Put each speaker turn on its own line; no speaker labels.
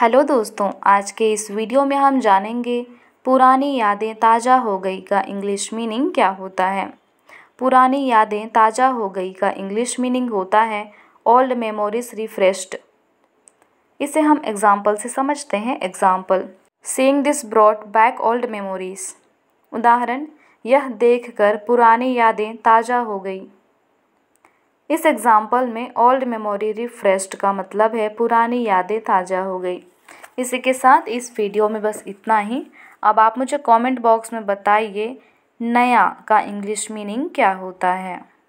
hello दोस्तों आज के इस वीडियो में हम जानेंगे पुरानी यादें ताज़ा हो गई का इंग्लिश मीनिंग क्या होता है पुरानी यादें ताज़ा हो गई का इंग्लिश मीनिंग होता है ओल्ड मेमोरीज रिफ्रेश्ड इसे हम एग्ज़ाम्पल से समझते हैं example seeing this brought back old memories उदाहरण यह देखकर पुरानी यादें ताज़ा हो गई इस एग्ज़ाम्पल में ओल्ड मेमोरी रिफ्रेश्ड का मतलब है पुरानी यादें ताज़ा हो गई इसी के साथ इस वीडियो में बस इतना ही अब आप मुझे कमेंट बॉक्स में बताइए नया का इंग्लिश मीनिंग क्या होता है